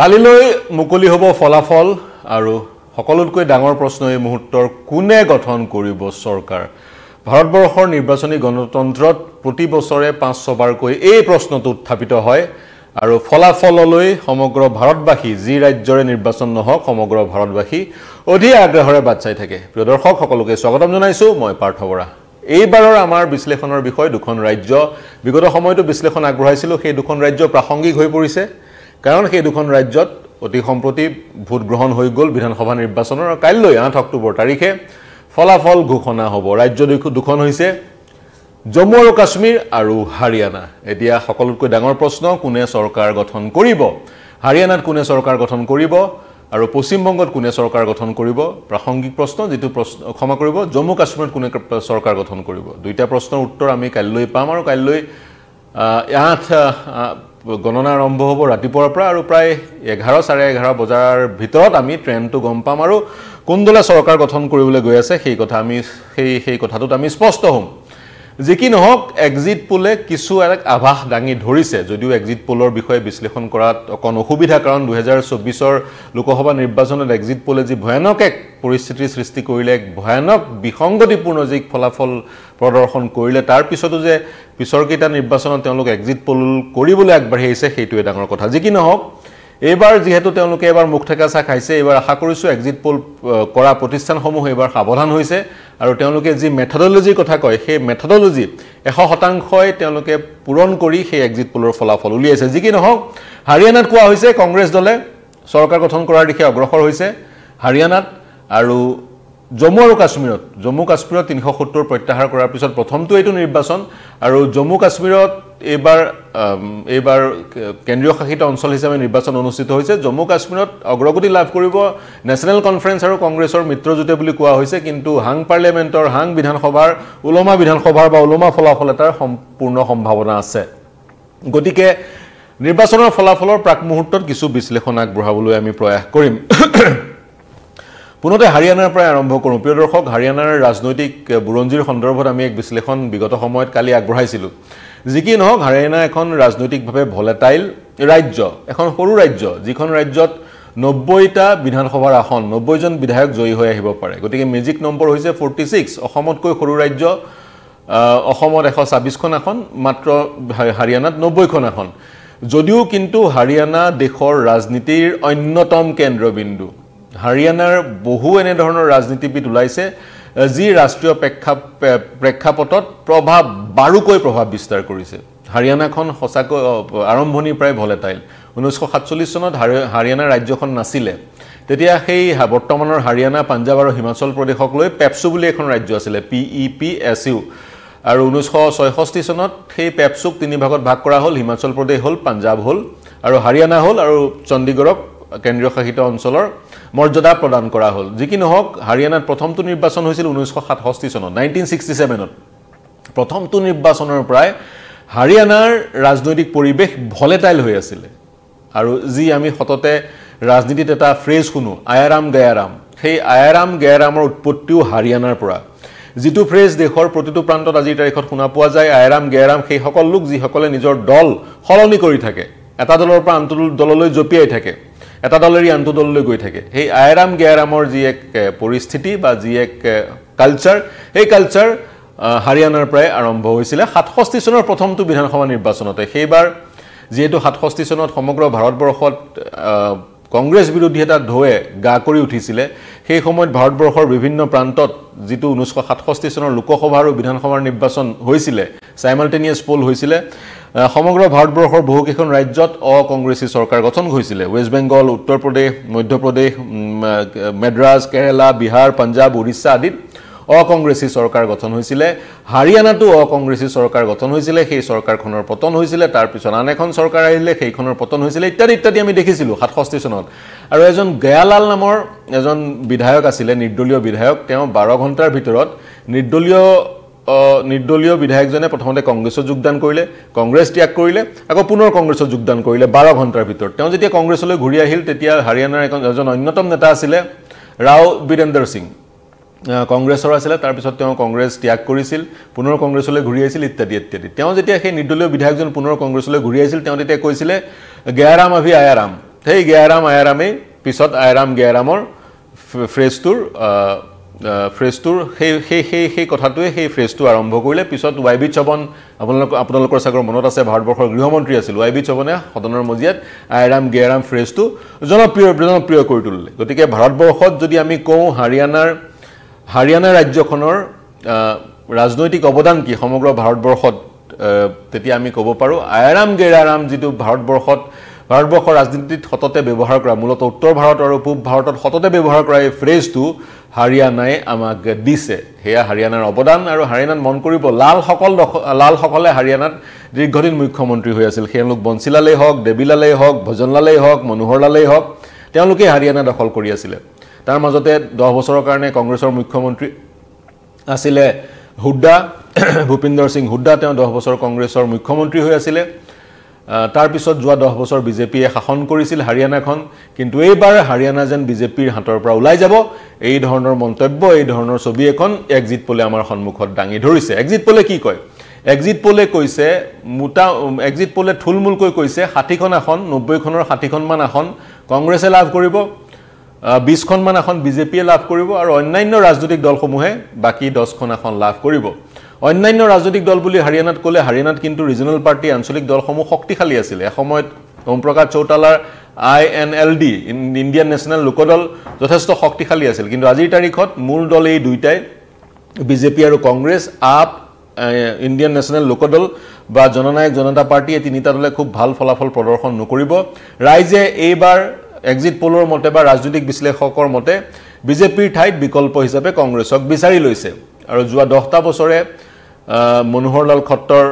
কালিলৈ মুকলি হ'ব ফলাফল আৰু সকলোতকৈ ডাঙৰ প্ৰশ্ন এই মুহূৰ্তৰ কোনে গঠন কৰিব চৰকাৰ ভাৰতবৰ্ষৰ নিৰ্বাচনী গণতন্ত্ৰত প্ৰতি বছৰে পাঁচ ছবাৰকৈ এই প্ৰশ্নটো উত্থাপিত হয় আৰু ফলাফললৈ সমগ্ৰ ভাৰতবাসী যি ৰাজ্যৰে নিৰ্বাচন নহওক সমগ্ৰ ভাৰতবাসী অধিক আগ্ৰহেৰে বাট চাই থাকে প্ৰিয় দৰ্শক সকলোকে স্বাগতম জনাইছোঁ মই পাৰ্থ বৰা এইবাৰৰ আমাৰ বিশ্লেষণৰ বিষয় দুখন ৰাজ্য বিগত সময়তো বিশ্লেষণ আগবঢ়াইছিলোঁ সেই দুখন ৰাজ্য প্ৰাসংগিক হৈ পৰিছে কাৰণ সেই দুখন ৰাজ্যত অতি সম্প্ৰতি ভোটগ্ৰহণ হৈ গ'ল বিধানসভা নিৰ্বাচনৰ আৰু কাইলৈ আঠ অক্টোবৰ তাৰিখে ফলাফল ঘোষণা হ'ব ৰাজ্য দুখন হৈছে জম্মু আৰু কাশ্মীৰ আৰু হাৰিয়ানা এতিয়া সকলোতকৈ ডাঙৰ প্ৰশ্ন কোনে চৰকাৰ গঠন কৰিব হাৰিয়ানাত কোনে চৰকাৰ গঠন কৰিব আৰু পশ্চিমবংগত কোনে চৰকাৰ গঠন কৰিব প্ৰাসংগিক প্ৰশ্ন যিটো প্ৰশ্ন ক্ষমা কৰিব জম্মু কাশ্মীৰত কোনে চৰকাৰ গঠন কৰিব দুইটা প্ৰশ্নৰ উত্তৰ আমি কাইলৈ পাম আৰু কাইলৈ আঠ গণনা আৰম্ভ হ'ব ৰাতিপুৱাৰ পৰা আৰু প্ৰায় এঘাৰ চাৰে এঘাৰ বজাৰ ভিতৰত আমি ট্ৰেণ্ডটো গম পাম আৰু কোনদলে চৰকাৰ গঠন কৰিবলৈ গৈ আছে সেই কথা আমি সেই সেই কথাটোত আমি স্পষ্ট হ'ম যি কি নহওক এক্সিট পোলে কিছু এক আভাস দাঙি ধৰিছে যদিও এক্সিট পোলৰ বিষয়ে বিশ্লেষণ কৰাত অকণ অসুবিধা কাৰণ দুহেজাৰ চৌবিছৰ লোকসভা নিৰ্বাচনত এক্সিট পোলে যি ভয়ানক এক পৰিস্থিতিৰ সৃষ্টি কৰিলে এক ভয়ানক বিসংগতিপূৰ্ণ যি ফলাফল প্ৰদৰ্শন কৰিলে তাৰ পিছতো যে পিছৰকেইটা নিৰ্বাচনত তেওঁলোক এক্সিট পল কৰিবলৈ আগবাঢ়ি আহিছে সেইটোৱে ডাঙৰ কথা যি কি নহওক এইবাৰ যিহেতু তেওঁলোকে এবাৰ মুখ থেকা চাহ খাইছে এইবাৰ আশা কৰিছোঁ এক্সিট পল কৰা প্ৰতিষ্ঠানসমূহ এইবাৰ সাৱধান হৈছে আৰু তেওঁলোকে যি মেথডলজিৰ কথা কয় সেই মেথডলজি এশ শতাংশই তেওঁলোকে পূৰণ কৰি সেই এক্সিট পলৰ ফলাফল উলিয়াইছে যি কি নহওক হাৰিয়ানাত কোৱা হৈছে কংগ্ৰেছ দলে চৰকাৰ গঠন কৰাৰ দিশে অগ্ৰসৰ হৈছে হাৰিয়ানাত আৰু জম্মু আৰু কাশ্মীৰত জম্মু কাশ্মীৰত তিনিশ সত্তৰ প্ৰত্যাহাৰ কৰাৰ পিছত প্ৰথমটো এইটো নিৰ্বাচন আৰু জম্মু কাশ্মীৰত এইবাৰ এইবাৰ কেন্দ্ৰীয় শাসিত অঞ্চল হিচাপে নিৰ্বাচন অনুষ্ঠিত হৈছে জম্মু কাশ্মীৰত অগ্ৰগতি লাভ কৰিব নেশ্যনেল কনফাৰেন্স আৰু কংগ্ৰেছৰ মিত্ৰজোঁটে বুলি কোৱা হৈছে কিন্তু হাং পাৰ্লিয়ামেণ্টৰ হাং বিধানসভাৰ ওলমা বিধানসভাৰ বা ওলমা ফলাফল এটাৰ সম্পূৰ্ণ সম্ভাৱনা আছে গতিকে নিৰ্বাচনৰ ফলাফলৰ প্ৰাক মুহূৰ্তত কিছু বিশ্লেষণ আগবঢ়াবলৈ আমি প্ৰয়াস কৰিম পুনতে হাৰিয়ানাৰ পৰাই আৰম্ভ কৰোঁ প্ৰিয় দৰ্শক হাৰিয়ানাৰ ৰাজনৈতিক বুৰঞ্জীৰ সন্দৰ্ভত আমি এক বিশ্লেষণ বিগত সময়ত কালি আগবঢ়াইছিলোঁ যি কি নহওক হাৰিয়ানা এখন ৰাজনৈতিকভাৱে ভলেটাইল ৰাজ্য এখন সৰু ৰাজ্য যিখন ৰাজ্যত নব্বৈটা বিধানসভাৰ আসন নব্বৈজন বিধায়ক জয়ী হৈ আহিব পাৰে গতিকে মেজিক নম্বৰ হৈছে ফৰ্টি ছিক্স অসমতকৈ সৰু ৰাজ্য অসমত এশ ছাব্বিছখন আসন মাত্ৰ হাৰিয়ানাত নব্বৈখন আসন যদিও কিন্তু হাৰিয়ানা দেশৰ ৰাজনীতিৰ অন্যতম কেন্দ্ৰবিন্দু হাৰিয়ানাৰ বহু এনেধৰণৰ ৰাজনীতিবিদ ওলাইছে যি ৰাষ্ট্ৰীয় প্ৰেক্ষা প্ৰেক্ষাপটত প্ৰভাৱ বাৰুকৈ প্ৰভাৱ বিস্তাৰ কৰিছে হাৰিয়ানাখন সঁচাকৈ আৰম্ভণিৰ পৰাই ভলেটাইল ঊনৈছশ সাতচল্লিছ চনত হাৰি হাৰিয়ানা ৰাজ্যখন নাছিলে তেতিয়া সেই বৰ্তমানৰ হাৰিয়ানা পাঞ্জাব আৰু হিমাচল প্ৰদেশক লৈ পেপচু বুলি এখন ৰাজ্য আছিলে P E P S U আৰু ঊনৈছশ ছয়ষষ্ঠি চনত সেই পেপচুক তিনি ভাগত ভাগ কৰা হ'ল হিমাচল প্ৰদেশ হ'ল পাঞ্জাৱ হ'ল আৰু হাৰিয়ানা হ'ল আৰু চণ্ডীগড়ক কেন্দ্ৰীয় শাসিত অঞ্চলৰ মৰ্যাদা প্ৰদান কৰা হ'ল যি কি নহওক হাৰিয়ানাত প্ৰথমটো নিৰ্বাচন হৈছিল ঊনৈছশ সাতষষ্ঠি চনত নাইনটিন ছিক্সটি ছেভেনত প্ৰথমটো নিৰ্বাচনৰ পৰাই হাৰিয়ানাৰ ৰাজনৈতিক পৰিৱেশ ভলেটাইল হৈ আছিলে আৰু যি আমি সততে ৰাজনীতিত এটা ফ্ৰেজ শুনো আয়াৰাম গায়াৰাম সেই আয়াৰাম গায়াৰামৰ উৎপত্তিও হাৰিয়ানাৰ পৰা যিটো ফ্ৰেজ দেশৰ প্ৰতিটো প্ৰান্তত আজিৰ তাৰিখত শুনা পোৱা যায় আয়াৰাম গায়াৰাম সেইসকল লোক যিসকলে নিজৰ দল সলনি কৰি থাকে এটা দলৰ পৰা আনটো দললৈ জঁপিয়াই থাকে এটা দলেৰে আনটো দললৈ গৈ থাকে সেই আয়াৰাম গেয়াৰামৰ যি এক পৰিস্থিতি বা যি এক কালচাৰ সেই কালচাৰ হাৰিয়ানাৰ পৰাই আৰম্ভ হৈছিলে সাতষষ্ঠি চনৰ প্ৰথমটো বিধানসভা নিৰ্বাচনতে সেইবাৰ যিহেতু সাতষষ্ঠি চনত সমগ্ৰ ভাৰতবৰ্ষত কংগ্ৰেছ বিৰোধী এটা ঢৌৱে গা কৰি উঠিছিলে সেই সময়ত ভাৰতবৰ্ষৰ বিভিন্ন প্ৰান্তত যিটো ঊনৈছশ সাতষষ্ঠি চনৰ লোকসভা আৰু বিধানসভাৰ নিৰ্বাচন হৈছিলে ছাইমাল্টেনিয়াছ পল হৈছিলে সমগ্ৰ ভাৰতবৰ্ষৰ বহুকেইখন ৰাজ্যত অকংগ্ৰেছী চৰকাৰ গঠন হৈছিলে ৱেষ্ট বেংগল উত্তৰ প্ৰদেশ মধ্যপ্ৰদেশ মেড্ৰাছ কেৰেলা বিহাৰ পঞ্জাব উৰিষ্যা আদিত অকংগ্ৰেছী চৰকাৰ গঠন হৈছিলে হাৰিয়ানাতো অকংগ্ৰেছী চৰকাৰ গঠন হৈছিলে সেই চৰকাৰখনৰ পতন হৈছিলে তাৰপিছত আন এখন চৰকাৰ আহিলে সেইখনৰ পতন হৈছিলে ইত্যাদি ইত্যাদি আমি দেখিছিলোঁ সাতষষ্ঠি চনত আৰু এজন গয়ালাল নামৰ এজন বিধায়ক আছিলে নিৰ্দলীয় বিধায়ক তেওঁ বাৰ ঘণ্টাৰ ভিতৰত নিৰ্দলীয় নিৰ্দলীয় বিধায়কজনে প্ৰথমতে কংগ্ৰেছত যোগদান কৰিলে কংগ্ৰেছ ত্যাগ কৰিলে আকৌ পুনৰ কংগ্ৰেছত যোগদান কৰিলে বাৰ ঘণ্টাৰ ভিতৰত তেওঁ যেতিয়া কংগ্ৰেছলৈ ঘূৰি আহিল তেতিয়া হাৰিয়ানাৰ এখন এজন অন্যতম নেতা আছিলে ৰাও বীৰেন্দৰ সিং কংগ্ৰেছৰ আছিলে তাৰপিছত তেওঁ কংগ্ৰেছ ত্যাগ কৰিছিল পুনৰ কংগ্ৰেছলৈ ঘূৰি আহিছিল ইত্যাদি ইত্যাদি তেওঁ যেতিয়া সেই নিৰ্দলীয় বিধায়কজন পুনৰ কংগ্ৰেছলৈ ঘূৰি আহিছিল তেওঁ তেতিয়া কৈছিলে গেয়াৰাম আভি আয়াৰাম সেই গেয়াৰাম আয়াৰামেই পিছত আয়াৰাম গেয়াৰামৰ ফ্ৰেজটোৰ ফ্ৰেজটোৰ সেই সেই সেই সেই কথাটোৱে সেই ফ্ৰেজটো আৰম্ভ কৰিলে পিছত ৱাই বি চৱন আপোনালোক আপোনালোকৰ চাগৰ মনত আছে ভাৰতবৰ্ষৰ গৃহমন্ত্ৰী আছিল ৱাই বি চৱনে সদনৰ মজিয়াত আই আইৰাম গেৰাম ফ্ৰেজটো জনপ্ৰিয় জনপ্ৰিয় কৰি তুলিলে গতিকে ভাৰতবৰ্ষত যদি আমি কওঁ হাৰিয়ানাৰ হাৰিয়ানা ৰাজ্যখনৰ ৰাজনৈতিক অৱদান কি সমগ্ৰ ভাৰতবৰ্ষত তেতিয়া আমি ক'ব পাৰোঁ আইৰাম গেৰাৰাম যিটো ভাৰতবৰ্ষত ভাৰতবৰ্ষৰ ৰাজনীতিত সততে ব্যৱহাৰ কৰা মূলতঃ উত্তৰ ভাৰত আৰু পূব ভাৰতত সততে ব্যৱহাৰ কৰা এই ফ্ৰেজটো হাৰিয়ানাই আমাক দিছে সেয়া হাৰিয়ানাৰ অৱদান আৰু হাৰিয়ানাত মন কৰিব লালসকল লালসকলে হাৰিয়ানাত দীৰ্ঘদিন মুখ্যমন্ত্ৰী হৈ আছিল সেইলোক বঞ্চীলালেই হওক দেৱীলালেই হওক ভজনলালেই হওক মনোহৰলালেই হওক তেওঁলোকেই হাৰিয়ানা দখল কৰি আছিলে তাৰ মাজতে দহ বছৰৰ কাৰণে কংগ্ৰেছৰ মুখ্যমন্ত্ৰী আছিলে হুদ্দা ভূপিন্দৰ সিং হুদ্দা তেওঁ দহ বছৰ কংগ্ৰেছৰ মুখ্যমন্ত্ৰী হৈ আছিলে তাৰপিছত যোৱা দহ বছৰ বিজেপিয়ে শাসন কৰিছিল হাৰিয়ানাখন কিন্তু এইবাৰ হাৰিয়ানা যেন বিজেপিৰ হাতৰ পৰা ওলাই যাব এই ধৰণৰ মন্তব্য এই ধৰণৰ ছবি এখন এক্সিট পলে আমাৰ সন্মুখত দাঙি ধৰিছে এক্সিট পলে কি কয় এক্সিট পলে কৈছে মোটা এক্সিট পলে থুলমূলকৈ কৈছে ষাঠিখন আসন নব্বৈখনৰ ষাঠিখনমান আসন কংগ্ৰেছে লাভ কৰিব বিছখনমান আসন বিজেপিয়ে লাভ কৰিব আৰু অন্যান্য ৰাজনৈতিক দলসমূহে বাকী দহখন আসন লাভ কৰিব অন্যান্য ৰাজনৈতিক দল বুলি হাৰিয়ানাত ক'লে হাৰিয়ানাত কিন্তু ৰিজনেল পাৰ্টি আঞ্চলিক দলসমূহ শক্তিশালী আছিলে এসময়ত ওম প্ৰকাশ চৌতালাৰ I N L D Indian National Lokdal যথেষ্ট শক্তিশালী আছিল কিন্তু আজিৰ তাৰিখত মূল দল এই দুয়োটাই বিজেপি আৰু Congress AAP Indian National Lokdal বা জননায়ক জনতা পাৰ্টী এই তিনিটা দলে খুব ভাল ফলাফল প্ৰদৰ্শন নকৰিব ৰাইজে এইবাৰ এক্সিট পলৰ মতে বা ৰাজনৈতিক বিশ্লেষকৰ মতে বিজেপিৰ ঠাইত বিকল্প হিচাপে কংগ্ৰেছক বিচাৰি লৈছে আৰু যোৱা দহটা বছৰে মনোহৰ লাল খট্টৰ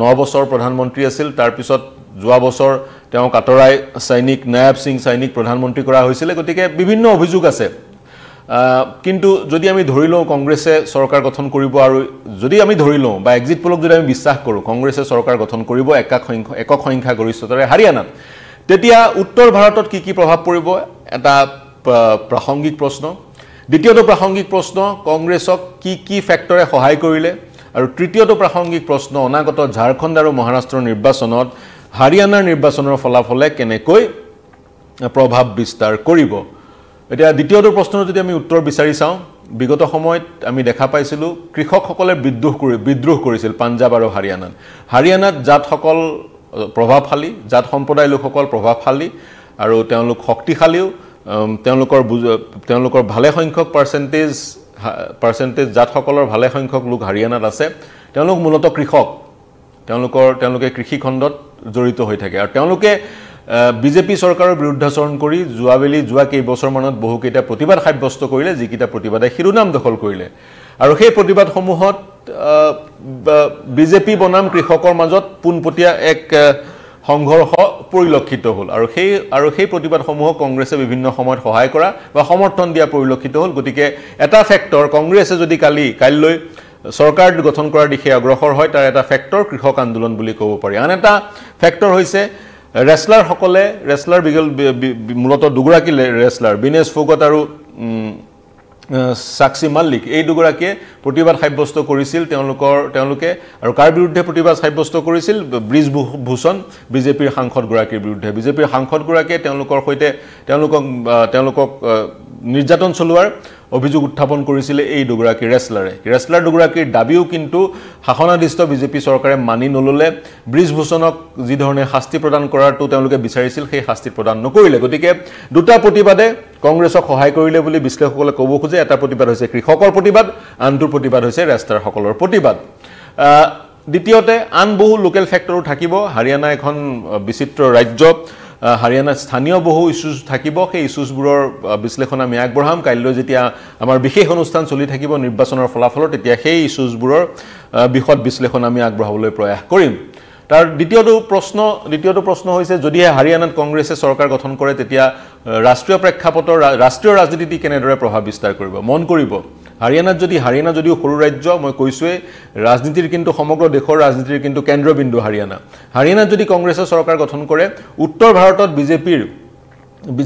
ন বছৰ প্ৰধানমন্ত্ৰী আছিল তাৰপিছত যোৱা বছৰ তেওঁ কাটৰাই চাইনিক নায়ব সিং চাইনিক প্ৰধানমন্ত্ৰী কৰা হৈছিলে গতিকে বিভিন্ন অভিযোগ আছে কিন্তু যদি আমি ধৰি লওঁ কংগ্ৰেছে চৰকাৰ গঠন কৰিব আৰু যদি আমি ধৰি লওঁ বা এক্সিট পলক যদি আমি বিশ্বাস কৰোঁ কংগ্ৰেছে চৰকাৰ গঠন কৰিব একাক সংখ্যক সংখ্যাগৰিষ্ঠতাৰে হাৰিয়ানাত তেতিয়া উত্তৰ ভাৰতত কি কি প্ৰভাৱ পৰিব এটা প্ৰাসংগিক প্ৰশ্ন দ্বিতীয়টো প্ৰাসংগিক প্ৰশ্ন কংগ্ৰেছক কি কি ফেক্টৰে সহায় কৰিলে আৰু তৃতীয়টো প্ৰাসংগিক প্ৰশ্ন অনাগত ঝাৰখণ্ড আৰু মহাৰাষ্ট্ৰৰ নিৰ্বাচনত হাৰিয়ানাৰ নিৰ্বাচনৰ ফলাফলে কেনেকৈ প্ৰভাৱ বিস্তাৰ কৰিব এতিয়া দ্বিতীয়টো প্ৰশ্নৰ যদি আমি উত্তৰ বিচাৰি চাওঁ বিগত সময়ত আমি দেখা পাইছিলোঁ কৃষকসকলে বিদ্ৰোহ কৰি বিদ্ৰোহ কৰিছিল পাঞ্জাব আৰু হাৰিয়ানাত হাৰিয়ানাত জাতসকল প্ৰভাৱশালী জাত সম্প্ৰদায় লোকসকল প্ৰভাৱশালী আৰু তেওঁলোক শক্তিশালীও তেওঁলোকৰ বুজ তেওঁলোকৰ ভালেসংখ্যক পাৰ্চেণ্টেজ পাৰ্চেণ্টেজ যাতসকলৰ ভালে সংখ্যক লোক হাৰিয়ানাত আছে তেওঁলোক মূলতঃ কৃষক তেওঁলোকৰ তেওঁলোকে কৃষি খণ্ডত জড়িত হৈ থাকে আৰু তেওঁলোকে বিজেপি চৰকাৰৰ বিৰুদ্ধাচৰণ কৰি যোৱাবেলি যোৱা কেইবছৰমানত বহুকেইটা প্ৰতিবাদ সাব্যস্ত কৰিলে যিকেইটা প্ৰতিবাদে শিৰোনাম দখল কৰিলে আৰু সেই প্ৰতিবাদসমূহত বিজেপি বনাম কৃষকৰ মাজত পোনপটীয়া এক সংঘৰ্ষ পৰিলক্ষিত হ'ল আৰু সেই আৰু সেই প্ৰতিবাদসমূহক কংগ্ৰেছে বিভিন্ন সময়ত সহায় কৰা বা সমৰ্থন দিয়া পৰিলক্ষিত হ'ল গতিকে এটা ফেক্টৰ কংগ্ৰেছে যদি কালি কাইলৈ চৰকাৰ গঠন কৰাৰ দিশে অগ্ৰসৰ হয় তাৰ এটা ফেক্টৰ কৃষক আন্দোলন বুলি ক'ব পাৰি আন এটা ফেক্টৰ হৈছে ৰেচলাৰসকলে ৰেচলাৰ বিগল মূলতঃ দুগৰাকী ৰেচলাৰ বিনেশ ফুকট আৰু চাক্সি মাল্লিক এই দুগৰাকীয়ে প্ৰতিবাদ সাব্যস্ত কৰিছিল তেওঁলোকৰ তেওঁলোকে আৰু কাৰ বিৰুদ্ধে প্ৰতিবাদ সাব্যস্ত কৰিছিল ব্ৰীজ ভূষণ বিজেপিৰ সাংসদগৰাকীৰ বিৰুদ্ধে বিজেপিৰ সাংসদগৰাকীয়ে তেওঁলোকৰ সৈতে তেওঁলোকক তেওঁলোকক নিৰ্যাতন চলোৱাৰ অভিযোগ উত্থাপন কৰিছিলে এই দুগৰাকী ৰেচলাৰে ৰেচলাৰ দুগৰাকীৰ দাবীও কিন্তু শাসনাধিষ্ঠ বিজেপি চৰকাৰে মানি নল'লে ব্ৰীজভূষণক যিধৰণে শাস্তি প্ৰদান কৰাটো তেওঁলোকে বিচাৰিছিল সেই শাস্তি প্ৰদান নকৰিলে গতিকে দুটা প্ৰতিবাদে কংগ্ৰেছক সহায় কৰিলে বুলি বিশ্লেষকসকলে ক'ব খোজে এটা প্ৰতিবাদ হৈছে কৃষকৰ প্ৰতিবাদ আনটো প্ৰতিবাদ হৈছে ৰেষ্টাৰসকলৰ প্ৰতিবাদ দ্বিতীয়তে আন বহু লোকেল ফেক্টৰো থাকিব হাৰিয়ানা এখন বিচিত্ৰ ৰাজ্য হাৰিয়ানাত স্থানীয় বহু ইছ্যুজ থাকিব সেই ইছ্যুজবোৰৰ বিশ্লেষণ আমি আগবঢ়াম কাইলৈ যেতিয়া আমাৰ বিশেষ অনুষ্ঠান চলি থাকিব নিৰ্বাচনৰ ফলাফলৰ তেতিয়া সেই ইছ্যুজবোৰৰ বিশদ বিশ্লেষণ আমি আগবঢ়াবলৈ প্ৰয়াস কৰিম তাৰ দ্বিতীয়টো প্ৰশ্ন দ্বিতীয়টো প্ৰশ্ন হৈছে যদিহে হাৰিয়ানাত কংগ্ৰেছে চৰকাৰ গঠন কৰে তেতিয়া ৰাষ্ট্ৰীয় প্ৰেক্ষাপটৰ ৰাষ্ট্ৰীয় ৰাজনীতি কেনেদৰে প্ৰভাৱ বিস্তাৰ কৰিব মন কৰিব হাৰিয়ানাত যদি হাৰিয়ানা যদিও সৰু ৰাজ্য মই কৈছোৱেই ৰাজনীতিৰ কিন্তু সমগ্ৰ দেশৰ ৰাজনীতিৰ কিন্তু কেন্দ্ৰবিন্দু হাৰিয়ানা হাৰিয়ানাত যদি কংগ্ৰেছে চৰকাৰ গঠন কৰে উত্তৰ ভাৰতত বিজেপিৰ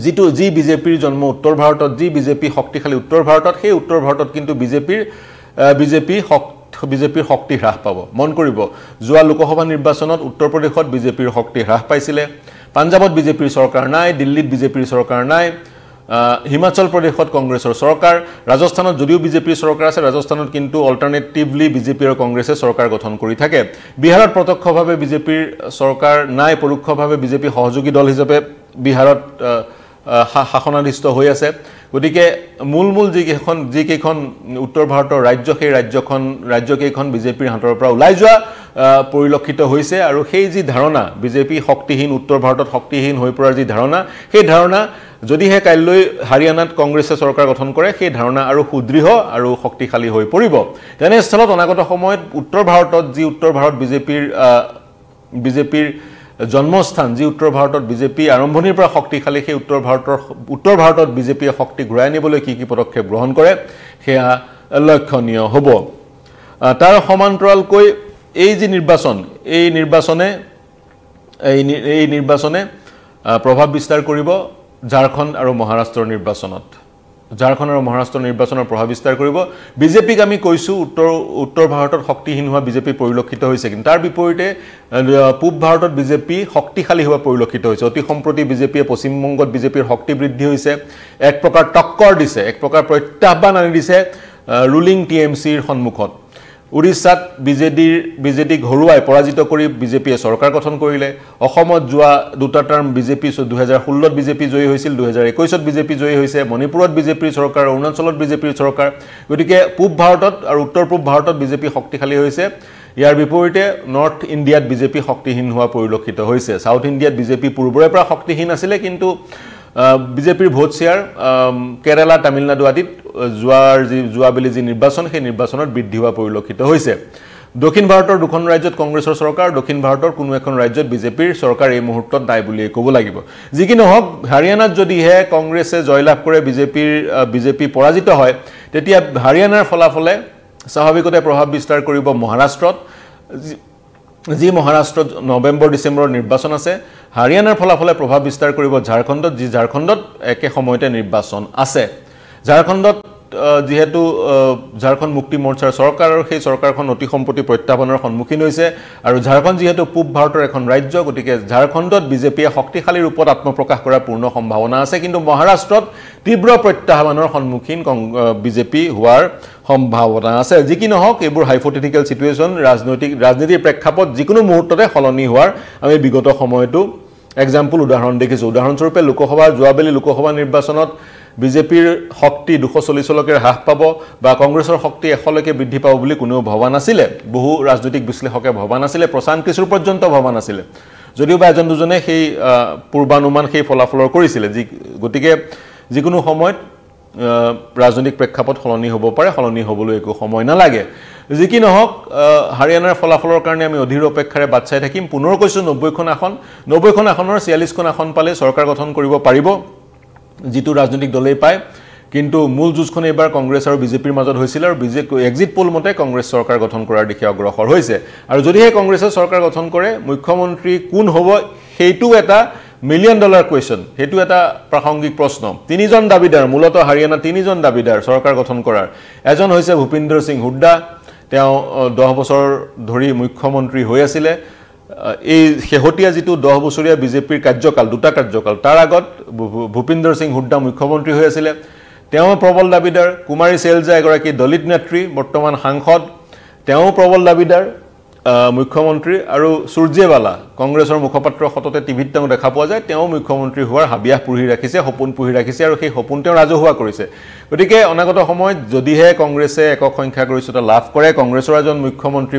যিটো যি বিজেপিৰ জন্ম উত্তৰ ভাৰতত যি বিজেপি শক্তিশালী উত্তৰ ভাৰতত সেই উত্তৰ ভাৰতত কিন্তু বিজেপিৰ বিজেপি শক বিজেপিৰ শক্তি হ্ৰাস পাব মন কৰিব যোৱা লোকসভা নিৰ্বাচনত উত্তৰ প্ৰদেশত বিজেপিৰ শক্তি হ্ৰাস পাইছিলে পাঞ্জাৱত বিজেপিৰ চৰকাৰ নাই দিল্লীত বিজেপিৰ চৰকাৰ নাই হিমাচল প্ৰদেশত কংগ্ৰেছৰ চৰকাৰ ৰাজস্থানত যদিও বিজেপিৰ চৰকাৰ আছে ৰাজস্থানত কিন্তু অল্টাৰনেটিভলি বিজেপি আৰু কংগ্ৰেছে চৰকাৰ গঠন কৰি থাকে বিহাৰত প্ৰত্যক্ষভাৱে বিজেপিৰ চৰকাৰ নাই পৰোক্ষভাৱে বিজেপি সহযোগী দল হিচাপে বিহাৰত শাসনাধিষ্ঠ হৈ আছে গতিকে মূল মূল যিকেইখন যিকেইখন উত্তৰ ভাৰতৰ ৰাজ্য সেই ৰাজ্যখন ৰাজ্যকেইখন বিজেপিৰ হাতৰ পৰা ওলাই যোৱা পৰিলক্ষিত হৈছে আৰু সেই যি ধাৰণা বিজেপি শক্তিহীন উত্তৰ ভাৰতত শক্তিহীন হৈ পৰাৰ যি ধাৰণা সেই ধাৰণা যদিহে কাইলৈ হাৰিয়ানাত কংগ্ৰেছে চৰকাৰ গঠন কৰে সেই ধাৰণা আৰু সুদৃঢ় আৰু শক্তিশালী হৈ পৰিব তেনেস্থলত অনাগত সময়ত উত্তৰ ভাৰতত যি উত্তৰ ভাৰত বিজেপিৰ বিজেপিৰ জন্মস্থান যি উত্তৰ ভাৰতত বিজেপি আৰম্ভণিৰ পৰা শক্তিশালী সেই উত্তৰ ভাৰতৰ উত্তৰ ভাৰতত বিজেপিয়ে শক্তি ঘূৰাই আনিবলৈ কি কি পদক্ষেপ গ্ৰহণ কৰে সেয়া লক্ষণীয় হ'ব তাৰ সমান্তৰালকৈ এই যি নিৰ্বাচন এই নিৰ্বাচনে এই নিৰ্বাচনে প্ৰভাৱ বিস্তাৰ কৰিব ঝাৰখণ্ড আৰু মহাৰাষ্ট্ৰৰ নিৰ্বাচনত ঝাৰখণ্ড আৰু মহাৰাষ্ট্ৰৰ নিৰ্বাচনৰ প্ৰভাৱ বিস্তাৰ কৰিব বিজেপিক আমি কৈছোঁ উত্তৰ উত্তৰ ভাৰতত শক্তিহীন হোৱা বিজেপি পৰিলক্ষিত হৈছে কিন্তু তাৰ বিপৰীতে পূব ভাৰতত বিজেপি শক্তিশালী হোৱা পৰিলক্ষিত হৈছে অতি সম্প্ৰতি বিজেপিয়ে পশ্চিমবংগত বিজেপিৰ শক্তি বৃদ্ধি হৈছে এক প্ৰকাৰ টক্কৰ দিছে এক প্ৰকাৰ প্ৰত্যাহ্বান আনি দিছে ৰুলিং টি এম চিৰ সন্মুখত উৰিষ্যাত বিজেডিৰ বিজেপি ঘৰুৱাই পৰাজিত কৰি বিজেপিয়ে চৰকাৰ গঠন কৰিলে অসমত যোৱা দুটা টাৰ্ম বিজেপি দুহেজাৰ ষোল্লত বিজেপি জয়ী হৈছিল দুহেজাৰ একৈছত বিজেপি জয়ী হৈছে মণিপুৰত বিজেপিৰ চৰকাৰ অৰুণাচলত বিজেপিৰ চৰকাৰ গতিকে পূব ভাৰতত আৰু উত্তৰ পূব ভাৰতত বিজেপি শক্তিশালী হৈছে ইয়াৰ বিপৰীতে নৰ্থ ইণ্ডিয়াত বিজেপি শক্তিহীন হোৱা পৰিলক্ষিত হৈছে ছাউথ ইণ্ডিয়াত বিজেপি পূৰ্বৰে পৰা শক্তিহীন আছিলে কিন্তু বিজেপিৰ ভোট শ্বেয়াৰ কেৰেলা তামিলনাডু আদিত যোৱাৰ যি যোৱা যোৱাবেলি যি নিৰ্বাচন সেই নিৰ্বাচনত বৃদ্ধি হোৱা পৰিলক্ষিত হৈছে দক্ষিণ ভাৰতৰ দুখন ৰাজ্যত কংগ্ৰেছৰ চৰকাৰ দক্ষিণ ভাৰতৰ কোনো এখন ৰাজ্যত বিজেপিৰ চৰকাৰ এই মুহূৰ্তত নাই বুলিয়েই ক'ব লাগিব যি কি নহওক হাৰিয়ানাত যদিহে কংগ্ৰেছে জয়লাভ কৰে বিজেপিৰ বিজেপি পৰাজিত হয় তেতিয়া হাৰিয়ানাৰ ফলাফলে স্বাভাৱিকতে প্ৰভাৱ বিস্তাৰ কৰিব মহাৰাষ্ট্ৰত যি মহাৰাষ্ট্ৰত নৱেম্বৰ ডিচেম্বৰৰ নিৰ্বাচন আছে হাৰিয়ানাৰ ফলাফলে প্ৰভাৱ বিস্তাৰ কৰিব ঝাৰখণ্ডত যি ঝাৰখণ্ডত একে সময়তে নিৰ্বাচন আছে ঝাৰখণ্ডত যিহেতু ঝাৰখণ্ড মুক্তি মৰ্চাৰ চৰকাৰ আৰু সেই চৰকাৰখন অতি সম্প্ৰতি প্ৰত্যাহ্বানৰ সন্মুখীন হৈছে আৰু ঝাৰখণ্ড যিহেতু পূব ভাৰতৰ এখন ৰাজ্য গতিকে ঝাৰখণ্ডত বিজেপিয়ে শক্তিশালী ৰূপত আত্মপ্ৰকাশ কৰাৰ পূৰ্ণ সম্ভাৱনা আছে কিন্তু মহাৰাষ্ট্ৰত তীব্ৰ প্ৰত্যাহ্বানৰ সন্মুখীন কং বিজেপি হোৱাৰ সম্ভাৱনা আছে যি কি নহওক এইবোৰ হাইপথেটিকেল চিটুৱেশ্যন ৰাজনৈতিক ৰাজনীতিৰ প্ৰেক্ষাপট যিকোনো মুহূৰ্ততে সলনি হোৱাৰ আমি বিগত সময়তো এক্সাম্পল উদাহৰণ দেখিছোঁ উদাহৰণস্বৰূপে লোকসভাৰ যোৱাবেলি লোকসভা নিৰ্বাচনত বিজেপিৰ শক্তি দুশ চল্লিছলৈকে হ্ৰাস পাব বা কংগ্ৰেছৰ শক্তি এশলৈকে বৃদ্ধি পাব বুলি কোনেও ভবা নাছিলে বহু ৰাজনৈতিক বিশ্লেষকে ভবা নাছিলে প্ৰশান্ত কিশোৰ পৰ্যন্ত ভবা নাছিলে যদিও বা এজন দুজনে সেই পূৰ্বানুমান সেই ফলাফলৰ কৰিছিলে যি গতিকে যিকোনো সময়ত ৰাজনৈতিক প্ৰেক্ষাপট সলনি হ'ব পাৰে সলনি হ'বলৈ একো সময় নালাগে যি কি নহওক হাৰিয়ানাৰ ফলাফলৰ কাৰণে আমি অধীৰ অপেক্ষাৰে বাট চাই থাকিম পুনৰ কৈছোঁ নব্বৈখন আসন নব্বৈখন আসনৰ ছিয়াল্লিছখন আসন পালে চৰকাৰ গঠন কৰিব পাৰিব যিটো ৰাজনৈতিক দলেই পায় কিন্তু মূল যুঁজখন এইবাৰ কংগ্ৰেছ আৰু বিজেপিৰ মাজত হৈছিল আৰু বিজে এক্সিট পল মতে কংগ্ৰেছ চৰকাৰ গঠন কৰাৰ দিশে অগ্ৰসৰ হৈছে আৰু যদিহে কংগ্ৰেছে চৰকাৰ গঠন কৰে মুখ্যমন্ত্ৰী কোন হ'ব সেইটো এটা মিলিয়ন ডলাৰ কুৱেশ্যন সেইটো এটা প্ৰাসংগিক প্ৰশ্ন তিনিজন দাবীদাৰ মূলতঃ হাৰিয়ানাত তিনিজন দাবীদাৰ চৰকাৰ গঠন কৰাৰ এজন হৈছে ভূপিন্দৰ সিং হুড্ডা তেওঁ দহ বছৰ ধৰি মুখ্যমন্ত্ৰী হৈ আছিলে এই শেহতীয়া যিটো দহ বছৰীয়া বিজেপিৰ কাৰ্যকাল দুটা কাৰ্যকাল তাৰ আগত ভূপিন্দৰ সিং হুড্ডা মুখ্যমন্ত্ৰী হৈ আছিলে তেওঁ প্ৰবল দাবীদাৰ কুমাৰী চেলজা এগৰাকী দলিত নেত্ৰী বৰ্তমান সাংসদ তেওঁ প্ৰবল দাবীদাৰ মুখ্যমন্ত্ৰী আৰু সূৰ্যেৱালা কংগ্ৰেছৰ মুখপাত্ৰ সততে টিভিত তেওঁ দেখা পোৱা যায় তেওঁ মুখ্যমন্ত্ৰী হোৱাৰ হাবিয়াস পুহি ৰাখিছে সপোন পুহি ৰাখিছে আৰু সেই সপোন তেওঁ ৰাজহুৱা কৰিছে গতিকে অনাগত সময়ত যদিহে কংগ্ৰেছে একক সংখ্যাগৰিষ্ঠতা লাভ কৰে কংগ্ৰেছৰ এজন মুখ্যমন্ত্ৰী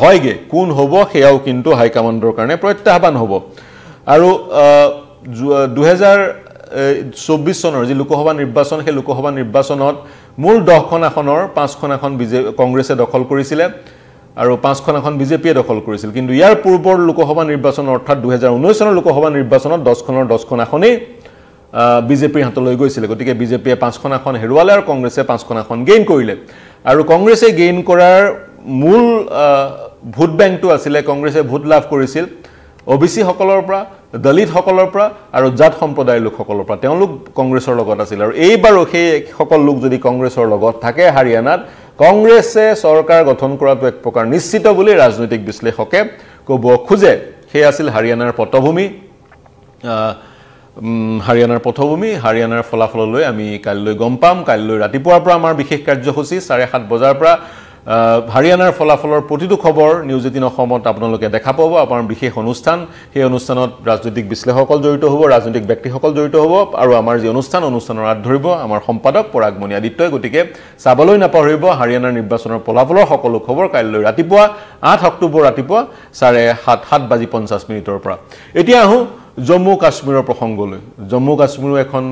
হয়গৈ কোন হ'ব সেয়াও কিন্তু হাইকমাণ্ডৰ কাৰণে প্ৰত্যাহ্বান হ'ব আৰু দুহেজাৰ চৌব্বিছ চনৰ যি লোকসভা নিৰ্বাচন সেই লোকসভা নিৰ্বাচনত মূল দহখন আসনৰ পাঁচখন আসন বিজে কংগ্ৰেছে দখল কৰিছিলে আৰু পাঁচখন আসন বিজেপিয়ে দখল কৰিছিল কিন্তু ইয়াৰ পূৰ্বৰ লোকসভা নিৰ্বাচন অৰ্থাৎ দুহেজাৰ ঊনৈছ চনৰ লোকসভা নিৰ্বাচনত দহখনৰ দহখন আসনেই বিজেপিৰ হাতলৈ গৈছিলে গতিকে বিজেপিয়ে পাঁচখন আসন হেৰুৱালে আৰু কংগ্ৰেছে পাঁচখন আসন গেইন কৰিলে আৰু কংগ্ৰেছে গেইন কৰাৰ মূল ভোট বেংকটো আছিলে কংগ্ৰেছে ভোট লাভ কৰিছিল অ বি চিসকলৰ পৰা দলিতসকলৰ পৰা আৰু জাত সম্প্ৰদায়ৰ লোকসকলৰ পৰা তেওঁলোক কংগ্ৰেছৰ লগত আছিল আৰু এইবাৰো সেইসকল লোক যদি কংগ্ৰেছৰ লগত থাকে হাৰিয়ানাত কংগ্ৰেছে চৰকাৰ গঠন কৰাটো এক প্ৰকাৰ নিশ্চিত বুলি ৰাজনৈতিক বিশ্লেষকে ক'ব খোজে সেয়া আছিল হাৰিয়ানাৰ পটভূমি হাৰিয়ানাৰ পটভূমি হাৰিয়ানাৰ ফলাফললৈ আমি কাইলৈ গম পাম কাইলৈ ৰাতিপুৱাৰ পৰা আমাৰ বিশেষ কাৰ্যসূচী চাৰে সাত বজাৰ পৰা হাৰিয়ানাৰ ফলাফলৰ প্ৰতিটো খবৰ নিউজ এইটিন অসমত আপোনালোকে দেখা পাব আমাৰ বিশেষ অনুষ্ঠান সেই অনুষ্ঠানত ৰাজনৈতিক বিশ্লেষকসকল জড়িত হ'ব ৰাজনৈতিক ব্যক্তিসকল জড়িত হ'ব আৰু আমাৰ যি অনুষ্ঠান অনুষ্ঠানৰ হাত ধৰিব আমাৰ সম্পাদক পৰাগমণি আদিত্যই গতিকে চাবলৈ নাপাহৰিব হাৰিয়ানাৰ নিৰ্বাচনৰ ফলাফলৰ সকলো খবৰ কাইলৈ ৰাতিপুৱা আঠ অক্টোবৰ ৰাতিপুৱা চাৰে সাত সাত বাজি পঞ্চাছ মিনিটৰ পৰা এতিয়া আহোঁ জম্মু কাশ্মীৰৰ প্ৰসংগলৈ জম্মু কাশ্মীৰো এখন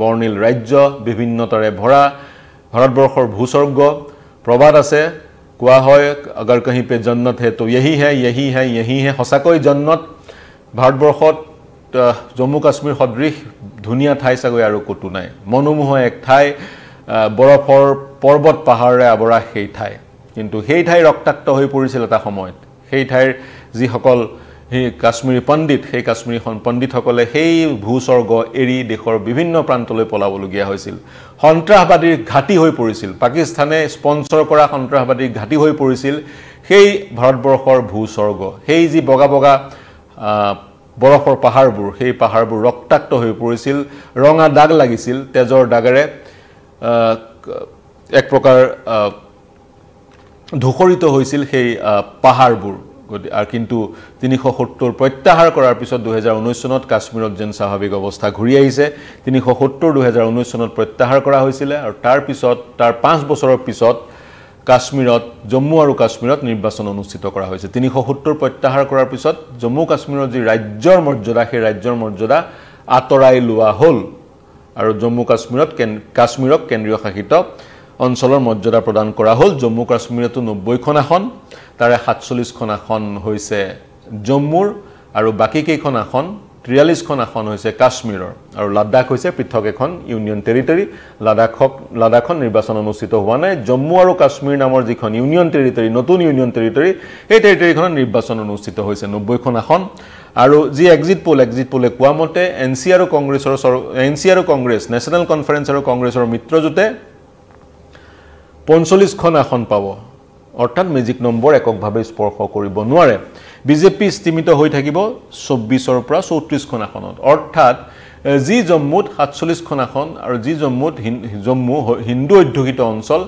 বৰ্ণিল ৰাজ্য বিভিন্নতাৰে ভৰা ভাৰতবৰ্ষৰ ভূস্বৰ্গ প্ৰবাদ আছে কোৱা হয় আগৰ কাহি পে জন্নত হে তো ইহি হে ইহি হে ইহি হে সঁচাকৈ জন্নত ভাৰতবৰ্ষত জম্মু কাশ্মীৰ সদৃশ ধুনীয়া ঠাই চাগৈ আৰু ক'তো নাই মনোমোহা এক ঠাই বৰফৰ পৰ্বত পাহাৰেৰে আৱৰা সেই ঠাই কিন্তু সেই ঠাই ৰক্তাক্ত হৈ পৰিছিল এটা সময়ত সেই ঠাইৰ যিসকল সেই কাশ্মীৰী পণ্ডিত সেই কাশ্মীৰী পণ্ডিতসকলে সেই ভূস্বৰ্গ এৰি দেশৰ বিভিন্ন প্ৰান্তলৈ পলাবলগীয়া হৈছিল সন্ত্ৰাসবাদীৰ ঘাটি হৈ পৰিছিল পাকিস্তানে স্পঞ্চৰ কৰা সন্ত্ৰাসবাদীৰ ঘাটি হৈ পৰিছিল সেই ভাৰতবৰ্ষৰ ভূস্বৰ্গ সেই যি বগা বগা বৰফৰ পাহাৰবোৰ সেই পাহাৰবোৰ ৰক্তাক্ত হৈ পৰিছিল ৰঙা দাগ লাগিছিল তেজৰ দাগেৰে এক প্ৰকাৰ ধূসৰিত হৈছিল সেই পাহাৰবোৰ আৰু কিন্তু তিনিশ সত্তৰ প্ৰত্যাহাৰ কৰাৰ পিছত দুহেজাৰ ঊনৈছ চনত কাশ্মীৰত যেন স্বাভাৱিক অৱস্থা ঘূৰি আহিছে তিনিশ সত্তৰ দুহেজাৰ ঊনৈছ চনত প্ৰত্যাহাৰ কৰা হৈছিলে আৰু তাৰ পিছত তাৰ পাঁচ বছৰৰ পিছত কাশ্মীৰত জম্মু আৰু কাশ্মীৰত নিৰ্বাচন অনুষ্ঠিত কৰা হৈছে তিনিশ সত্তৰ প্ৰত্যাহাৰ কৰাৰ পিছত জম্মু কাশ্মীৰৰ যি ৰাজ্যৰ মৰ্যাদা সেই ৰাজ্যৰ মৰ্যাদা আঁতৰাই লোৱা হ'ল আৰু জম্মু কাশ্মীৰত কেন কাশ্মীৰক কেন্দ্ৰীয় শাসিত অঞ্চলৰ মৰ্যাদা প্ৰদান কৰা হ'ল জম্মু কাশ্মীৰতো নব্বৈখন আসন তাৰে সাতচল্লিছখন আসন হৈছে জম্মুৰ আৰু বাকী কেইখন আসন ত্ৰিয়াল্লিছখন আসন হৈছে কাশ্মীৰৰ আৰু লাডাখ হৈছে পৃথক এখন ইউনিয়ন টেৰিটৰী লাডাখক লাডাখখন নিৰ্বাচন অনুষ্ঠিত হোৱা নাই জম্মু আৰু কাশ্মীৰ নামৰ যিখন ইউনিয়ন টেৰিটৰী নতুন ইউনিয়ন টেৰিটৰী সেই টেৰিটৰীখনত নিৰ্বাচন অনুষ্ঠিত হৈছে নব্বৈখন আসন আৰু যি এক্সিট পল এক্সিট পলে কোৱা মতে এন চি আৰু কংগ্ৰেছৰ এন চি আৰু কংগ্ৰেছ নেশ্যনেল কনফাৰেন্স আৰু কংগ্ৰেছৰ মিত্ৰজোঁটে পঞ্চল্লিছখন আসন পাব অৰ্থাৎ মেজিক নম্বৰ এককভাৱে স্পৰ্শ কৰিব নোৱাৰে বিজেপি স্থিমিত হৈ থাকিব চৌব্বিছৰ পৰা চৌত্ৰিছখন আসনত অৰ্থাৎ যি জম্মুত সাতচল্লিছখন আসন আৰু যি জম্মুত জম্মু হিন্দু অধ্যুষিত অঞ্চল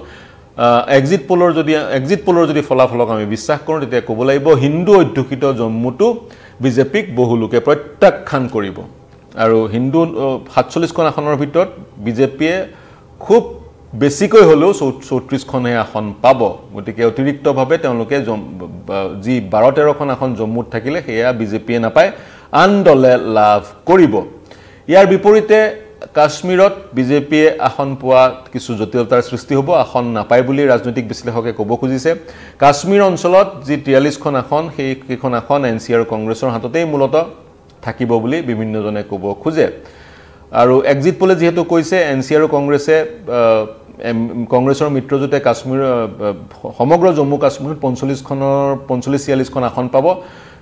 এক্সিট পলৰ যদি এক্সিট পলৰ যদি ফলাফলক আমি বিশ্বাস কৰোঁ তেতিয়া ক'ব লাগিব হিন্দু অধ্যুষিত জম্মুতো বিজেপিক বহু লোকে প্ৰত্যাখ্যান কৰিব আৰু হিন্দু সাতচল্লিছখন আসনৰ ভিতৰত বিজেপিয়ে খুব বেছিকৈ হ'লেও চৌ চৌত্ৰিছখনহে আসন পাব গতিকে অতিৰিক্তভাৱে তেওঁলোকে জম যি বাৰ তেৰখন আসন জম্মুত থাকিলে সেয়া বিজেপিয়ে নাপায় আন দলে লাভ কৰিব ইয়াৰ বিপৰীতে কাশ্মীৰত বিজেপিয়ে আসন পোৱা কিছু জটিলতাৰ সৃষ্টি হ'ব আসন নাপায় বুলি ৰাজনৈতিক বিশ্লেষকে ক'ব খুজিছে কাশ্মীৰ অঞ্চলত যি তিয়াল্লিছখন আসন সেইকেইখন আসন এন চি আৰু কংগ্ৰেছৰ হাততেই মূলত থাকিব বুলি বিভিন্নজনে ক'ব খোজে আৰু এক্সিট পলে যিহেতু কৈছে এন চি আৰু কংগ্ৰেছে কংগ্ৰেছৰ মিত্ৰজোঁটে কাশ্মীৰ সমগ্ৰ জম্মু কাশ্মীৰত পঞ্চল্লিছখনৰ পঞ্চল্লিছ ছিয়াল্লিছখন আসন পাব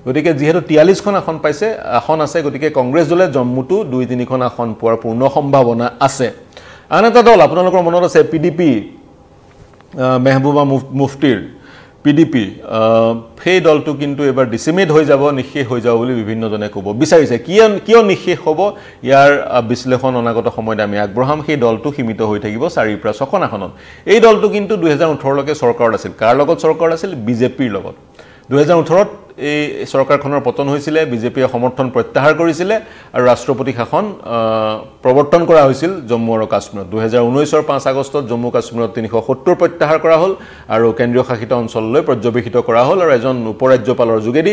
গতিকে যিহেতু তিয়াল্লিছখন আসন পাইছে আসন আছে গতিকে কংগ্ৰেছ দলে জম্মুতো দুই তিনিখন আসন পোৱাৰ পূৰ্ণ সম্ভাৱনা আছে আন এটা দল আপোনালোকৰ মনত আছে পি ডি পি মেহবুবা মুফ মুফটিৰ পি ডি পিডিপিৰ সেই দলটো কিন্তু এইবাৰ ডিচিমেট হৈ যাব নিঃশেষ হৈ যাব বুলি বিভিন্নজনে ক'ব বিচাৰিছে কিয় কিয় নিঃশেষ হ'ব ইয়াৰ বিশ্লেষণ অনাগত সময়ত আমি আগবঢ়াম সেই দলটো সীমিত হৈ থাকিব চাৰিৰ পৰা ছখন আসনত এই দলটো কিন্তু দুহেজাৰ ওঠৰলৈকে চৰকাৰত আছিল কাৰ লগত চৰকাৰত আছিল বিজেপিৰ লগত দুহেজাৰ ওঠৰত এই চৰকাৰখনৰ পতন হৈছিলে বিজেপিয়ে সমৰ্থন প্ৰত্যাহাৰ কৰিছিলে আৰু ৰাষ্ট্ৰপতি শাসন প্ৰৱৰ্তন কৰা হৈছিল জম্মু আৰু কাশ্মীৰত দুহেজাৰ ঊনৈছৰ পাঁচ আগষ্টত জম্মু কাশ্মীৰত তিনিশ সত্তৰ প্ৰত্যাহাৰ কৰা হ'ল আৰু কেন্দ্ৰীয় শাসিত অঞ্চললৈ পৰ্যবেক্ষিত কৰা হ'ল আৰু এজন উপৰাজ্যপালৰ যোগেদি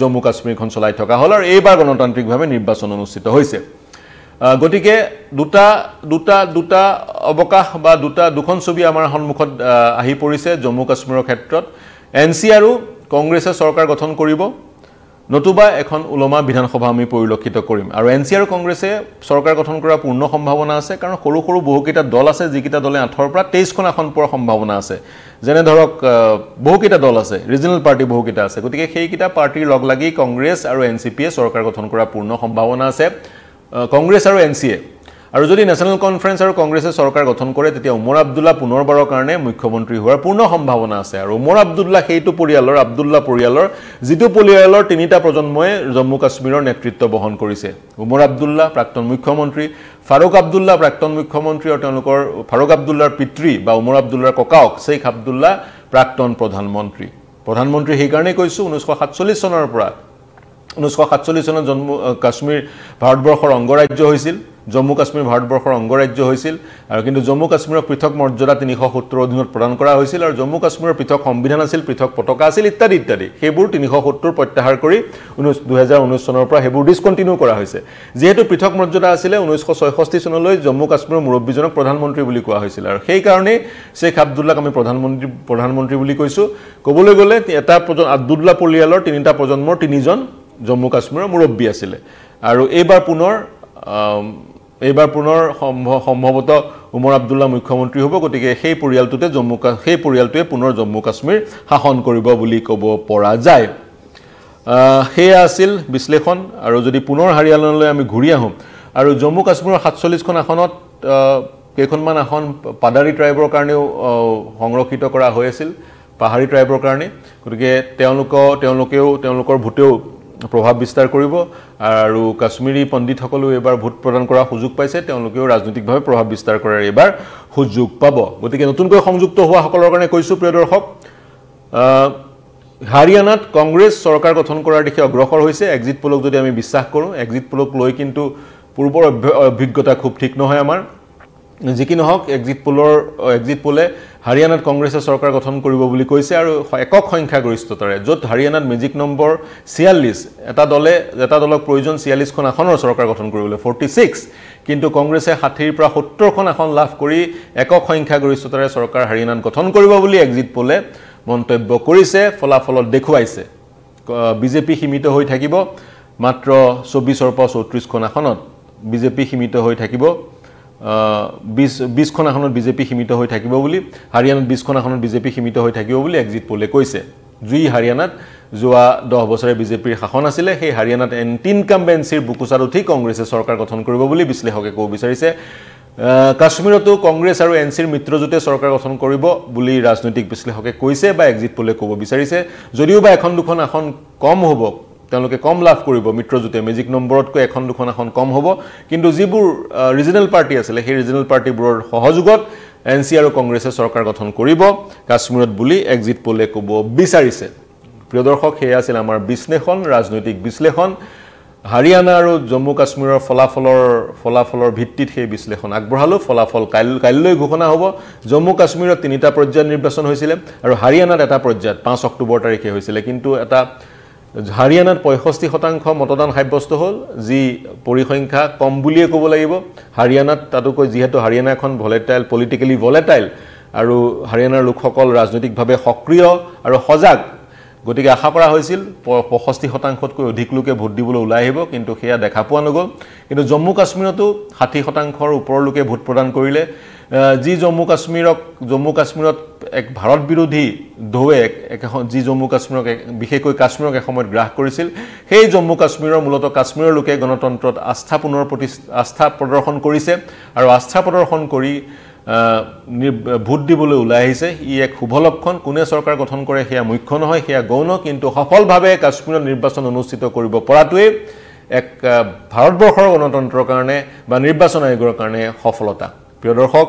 জম্মু কাশ্মীৰখন চলাই থকা হ'ল আৰু এইবাৰ গণতান্ত্ৰিকভাৱে নিৰ্বাচন অনুষ্ঠিত হৈছে গতিকে দুটা দুটা দুটা অৱকাশ বা দুটা দুখন ছবি আমাৰ সন্মুখত আহি পৰিছে জম্মু কাশ্মীৰৰ ক্ষেত্ৰত এন চি আৰু কংগ্ৰেছে চৰকাৰ গঠন কৰিব নতুবা এখন ওলমা বিধানসভা আমি পৰিলক্ষিত কৰিম আৰু এন চি আৰ কংগ্ৰেছে চৰকাৰ গঠন কৰাৰ পূৰ্ণ সম্ভাৱনা আছে কাৰণ সৰু সৰু বহুকেইটা দল আছে যিকেইটা দলে আঠৰ পৰা তেইছখন আসন পোৱাৰ সম্ভাৱনা আছে যেনে ধৰক বহুকেইটা দল আছে ৰিজনেল পাৰ্টি বহুকেইটা আছে গতিকে সেইকেইটা পাৰ্টীৰ লগ লাগি কংগ্ৰেছ আৰু এন চি পিয়ে চৰকাৰ গঠন কৰাৰ পূৰ্ণ সম্ভাৱনা আছে কংগ্ৰেছ আৰু এন চি এ আৰু যদি নেশ্যনেল কনফাৰেন্স আৰু কংগ্ৰেছে চৰকাৰ গঠন কৰে তেতিয়া ওমৰ আব্দুল্লা পুনৰবাৰৰ কাৰণে মুখ্যমন্ত্ৰী হোৱাৰ পূৰ্ণ সম্ভাৱনা আছে আৰু ওমৰ আব্দুল্লা সেইটো পৰিয়ালৰ আব্দুল্লা পৰিয়ালৰ যিটো পৰিয়ালৰ তিনিটা প্ৰজন্মই জম্মু কাশ্মীৰৰ নেতৃত্ব বহন কৰিছে ওমৰ আব্দুল্লা প্ৰাক্তন মুখ্যমন্ত্ৰী ফাৰুক আব্দুল্লা প্ৰাক্তন মুখ্যমন্ত্ৰী আৰু তেওঁলোকৰ ফাৰুক আব্দুল্লাৰ পিতৃ বা ওমৰ আব্দুল্লাৰ ককাওক শ্বেখ আব্দুল্লা প্ৰাক্তন প্ৰধানমন্ত্ৰী প্ৰধানমন্ত্ৰী সেইকাৰণেই কৈছোঁ ঊনৈছশ সাতচল্লিছ চনৰ পৰা ঊনৈছশ সাতচল্লিছ চনত জম্মু কাশ্মীৰ ভাৰতবৰ্ষৰ অংগৰাজ্য হৈছিল জম্মু কাশ্মীৰ ভাৰতবৰ্ষৰ অংগৰাজ্য হৈছিল আৰু কিন্তু জম্মু কাশ্মীৰৰ পৃথক মৰ্যাদা তিনিশ সত্তৰ অধীনত প্ৰদান কৰা হৈছিল আৰু জম্মু কাশ্মীৰৰ পৃথক সংবিধান আছিল পৃথক পতাকা আছিল ইত্যাদি ইত্যাদি সেইবোৰ তিনিশ সত্তৰ প্ৰত্যাহাৰ কৰি ঊনৈছ দুহেজাৰ ঊনৈছ চনৰ পৰা সেইবোৰ ডিছকণ্টিনিউ কৰা হৈছে যিহেতু পৃথক মৰ্যাদা আছিলে ঊনৈছশ ছয়ষষ্ঠি চনলৈ জম্মু কাশ্মীৰৰ মুৰব্বীজনক প্ৰধানমন্ত্ৰী বুলি কোৱা হৈছিল আৰু সেইকাৰণেই শ্বেখ আব্দুল্লাক আমি প্ৰধানমন্ত্ৰী প্ৰধানমন্ত্ৰী বুলি কৈছোঁ ক'বলৈ গ'লে এটা প্ৰজন আব্দুল্লা পৰিয়ালৰ তিনিটা প্ৰজন্মৰ তিনিজন জম্মু কাশ্মীৰৰ মুৰব্বী আছিলে আৰু এইবাৰ পুনৰ এইবাৰ পুনৰ সম্ভৱতঃ ওমৰ আব্দুল্লা মুখ্যমন্ত্ৰী হ'ব গতিকে সেই পৰিয়ালটোতে জম্মু সেই পৰিয়ালটোৱে পুনৰ জম্মু কাশ্মীৰ শাসন কৰিব বুলি ক'ব পৰা যায় সেয়া আছিল বিশ্লেষণ আৰু যদি পুনৰ হাৰিয়ানালৈ আমি ঘূৰি আহোঁ আৰু জম্মু কাশ্মীৰৰ সাতচল্লিছখন আসনত কেইখনমান আসন পাদাৰী ট্ৰাইবৰ কাৰণেও সংৰক্ষিত কৰা হৈ আছিল পাহাৰী ট্ৰাইবৰ কাৰণে গতিকে তেওঁলোকৰ তেওঁলোকেও তেওঁলোকৰ ভোটেও প্ৰভাৱ বিস্তাৰ কৰিব আৰু কাশ্মীৰী পণ্ডিতসকলেও এইবাৰ ভোট প্ৰদান কৰাৰ সুযোগ পাইছে তেওঁলোকেও ৰাজনৈতিকভাৱে প্ৰভাৱ বিস্তাৰ কৰাৰ এইবাৰ সুযোগ পাব গতিকে নতুনকৈ সংযুক্ত হোৱাসকলৰ কাৰণে কৈছোঁ প্ৰিয় দৰ্শক হাৰিয়ানাত কংগ্ৰেছ চৰকাৰ গঠন কৰাৰ দিশে অগ্ৰসৰ হৈছে এক্সিট পলক যদি আমি বিশ্বাস কৰোঁ এক্সিট পলক লৈ কিন্তু পূৰ্বৰ অভ্য অভিজ্ঞতা খুব ঠিক নহয় আমাৰ যি কি নহওক এক্সিট পলৰ এক্সিট পলে হাৰিয়ানাত কংগ্ৰেছে চৰকাৰ গঠন কৰিব বুলি কৈছে আৰু একক সংখ্যাগৰিষ্ঠতাৰে য'ত হাৰিয়ানাত মেজিক নম্বৰ ছিয়াল্লিছ এটা দলে এটা দলক প্ৰয়োজন ছিয়াল্লিছখন আসনৰ চৰকাৰ গঠন কৰিবলৈ ফৰ্টি ছিক্স কিন্তু কংগ্ৰেছে ষাঠিৰ পৰা সত্তৰখন আসন লাভ কৰি একক সংখ্যাগৰিষ্ঠতাৰে চৰকাৰ হাৰিয়ানাত গঠন কৰিব বুলি এক্সিট পলে মন্তব্য কৰিছে ফলাফলত দেখুৱাইছে বিজেপি সীমিত হৈ থাকিব মাত্ৰ চৌব্বিছৰ পৰা চৌত্ৰিছখন আসনত বিজেপি সীমিত হৈ থাকিব বিছ বিছখন আসনত বিজেপি সীমিত হৈ থাকিব বুলি হাৰিয়ানাত বিছখন আসনত বিজেপি সীমিত হৈ থাকিব বুলি এক্সিট পলে কৈছে যি হাৰিয়ানাত যোৱা দহ বছৰে বিজেপিৰ শাসন আছিলে সেই হাৰিয়ানাত এণ্টিনকামবেঞ্চিৰ বুকুচাত উঠি কংগ্ৰেছে চৰকাৰ গঠন কৰিব বুলি বিশ্লেষকে ক'ব বিচাৰিছে কাশ্মীৰতো কংগ্ৰেছ আৰু এন চিৰ মিত্ৰজোঁটে চৰকাৰ গঠন কৰিব বুলি ৰাজনৈতিক বিশ্লেষকে কৈছে বা এক্সিট পলে ক'ব বিচাৰিছে যদিও বা এখন দুখন আসন কম হ'ব তেওঁলোকে কম লাভ কৰিব মিত্ৰজোঁটে মেজিক নম্বৰতকৈ এখন দুখন এখন কম হ'ব কিন্তু যিবোৰ ৰিজনেল পাৰ্টি আছিলে সেই ৰিজনেল পাৰ্টিবোৰৰ সহযোগত এন চি আৰু কংগ্ৰেছে চৰকাৰ গঠন কৰিব কাশ্মীৰত বুলি এক্সিট পলে ক'ব বিচাৰিছে প্ৰিয় দৰ্শক সেয়া আছিল আমাৰ বিশ্লেষণ ৰাজনৈতিক বিশ্লেষণ হাৰিয়ানা আৰু জম্মু কাশ্মীৰৰ ফলাফলৰ ফলাফলৰ ভিত্তিত সেই বিশ্লেষণ আগবঢ়ালোঁ ফলাফল কাইলৈ কাইলৈ ঘোষণা হ'ব জম্মু কাশ্মীৰত তিনিটা পৰ্যায়ত নিৰ্বাচন হৈছিলে আৰু হাৰিয়ানাত এটা পৰ্যায়ত পাঁচ অক্টোবৰ তাৰিখে হৈছিলে কিন্তু এটা হাৰিয়ানাত পঁয়ষষ্ঠি শতাংশ মতদান সাব্যস্ত হ'ল যি পৰিসংখ্যা কম বুলিয়ে ক'ব লাগিব হাৰিয়ানাত তাতোকৈ যিহেতু হাৰিয়ানা এখন ভলেটাইল পলিটিকেলি ভলেটাইল আৰু হাৰিয়ানাৰ লোকসকল ৰাজনৈতিকভাৱে সক্ৰিয় আৰু সজাগ গতিকে আশা কৰা হৈছিল পষষ্ঠি শতাংশতকৈ অধিক লোকে ভোট দিবলৈ ওলাই আহিব কিন্তু সেয়া দেখা পোৱা নগ'ল কিন্তু জম্মু কাশ্মীৰতো ষাঠি শতাংশৰ ওপৰৰ লোকে ভোট প্ৰদান কৰিলে যি জম্মু কাশ্মীৰক জম্মু কাশ্মীৰত এক ভাৰত বিৰোধী ঢৌৱে যি জম্মু কাশ্মীৰক বিশেষকৈ কাশ্মীৰক এসময়ত গ্ৰাস কৰিছিল সেই জম্মু কাশ্মীৰৰ মূলতঃ কাশ্মীৰৰ লোকে গণতন্ত্ৰত আস্থা পুনৰ প্ৰতি আস্থা প্ৰদৰ্শন কৰিছে আৰু আস্থা প্ৰদৰ্শন কৰি ভোট দিবলৈ ওলাই আহিছে ই এক শুভ লক্ষণ কোনে চৰকাৰ গঠন কৰে সেয়া মুখ্য নহয় সেয়া গৌণ কিন্তু সফলভাৱে কাশ্মীৰত নিৰ্বাচন অনুষ্ঠিত কৰিব পৰাটোৱেই এক ভাৰতবৰ্ষৰ গণতন্ত্ৰৰ কাৰণে বা নিৰ্বাচন আয়োগৰ কাৰণে সফলতা প্ৰিয় দৰ্শক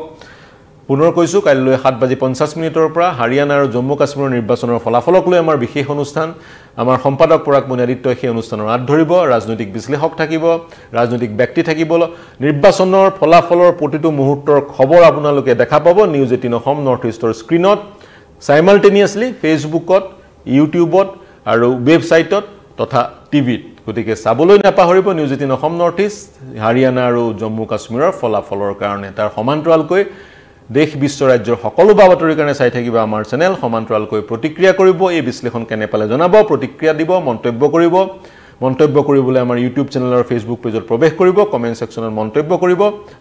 পুনৰ কৈছোঁ কাইলৈ সাত বাজি পঞ্চাছ মিনিটৰ পৰা হাৰিয়ানা আৰু জম্মু কাশ্মীৰৰ নিৰ্বাচনৰ ফলাফলক লৈ আমাৰ বিশেষ অনুষ্ঠান আমাৰ সম্পাদক পৰাগ আদিত্যই সেই অনুষ্ঠানৰ আঁত ধৰিব ৰাজনৈতিক বিশ্লেষক থাকিব ৰাজনৈতিক ব্যক্তি থাকিব নিৰ্বাচনৰ ফলাফলৰ প্ৰতিটো মুহূৰ্তৰ খবৰ আপোনালোকে দেখা পাব নিউজ এইটিন অসম নৰ্থ ইষ্টৰ স্ক্ৰীণত চাইমাল্টেনিয়াছলি ফেচবুকত ইউটিউবত আৰু ৱেবছাইটত তথা টিভিত গতিকে চাবলৈ নাপাহৰিব news eighteen Assam north east Haryana আৰু জম্মু কাশ্মীৰৰ ফলাফলৰ কাৰণে তাৰ সমান্তৰালকৈ দেশ বিশ্ব ৰাজ্যৰ সকলো বা বাতৰিৰ কাৰণে চাই থাকিব আমাৰ চেনেল সমান্তৰালকৈ প্ৰতিক্ৰিয়া কৰিব এই বিশ্লেষণ কেনে পালে জনাব প্ৰতিক্ৰিয়া দিব মন্তব্য কৰিব মন্তব্য কৰিবলৈ আমাৰ ইউটিউব চেনেলৰ ফেচবুক পেজত প্ৰৱেশ কৰিব কমেণ্ট ছেকশ্যনত মন্তব্য কৰিব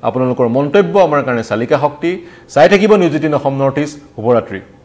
আপোনালোকৰ মন্তব্য আমাৰ কাৰণে চালিকা শক্তি চাই থাকিব news eighteen Assam north east শুভৰাত্ৰি